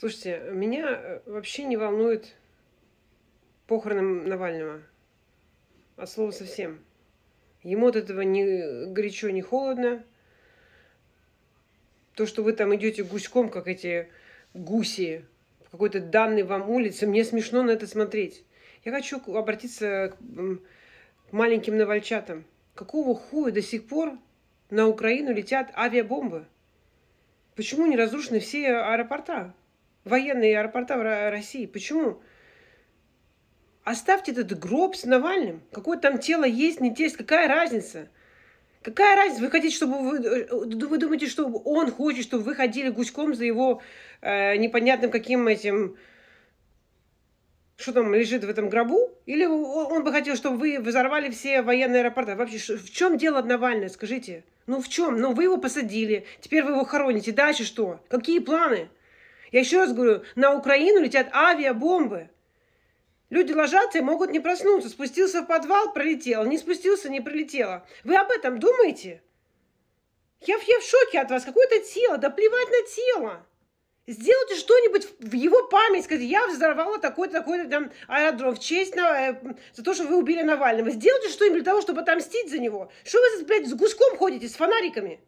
Слушайте, меня э, вообще не волнует похороны Навального. От слова совсем. Ему от этого не горячо, не холодно. То, что вы там идете гуськом, как эти гуси, по какой-то данной вам улице, мне смешно на это смотреть. Я хочу обратиться к маленьким навальчатам. Какого хуя до сих пор на Украину летят авиабомбы? Почему не разрушены все аэропорта? военные аэропорта в России. Почему? Оставьте этот гроб с Навальным. Какое там тело есть, не есть, какая разница? Какая разница? Вы хотите, чтобы вы, э, вы думаете, что он хочет, чтобы вы ходили гуськом за его э, непонятным каким этим, что там лежит в этом гробу? Или он бы хотел, чтобы вы взорвали все военные аэропорта? Вообще, в чем дело Навального, скажите? Ну в чем? Ну вы его посадили, теперь вы его хороните. Дальше что? Какие планы? Я еще раз говорю, на Украину летят авиабомбы. Люди ложатся и могут не проснуться. Спустился в подвал, пролетел. Не спустился, не пролетело. Вы об этом думаете? Я, я в шоке от вас. Какое-то тело. Да плевать на тело. Сделайте что-нибудь в его память. Скажите, я взорвала такой-то, такой-то там аэродром в честь на, э, за то, что вы убили Навального. Сделайте что-нибудь для того, чтобы отомстить за него. Что вы, блядь, с гуском ходите, с фонариками?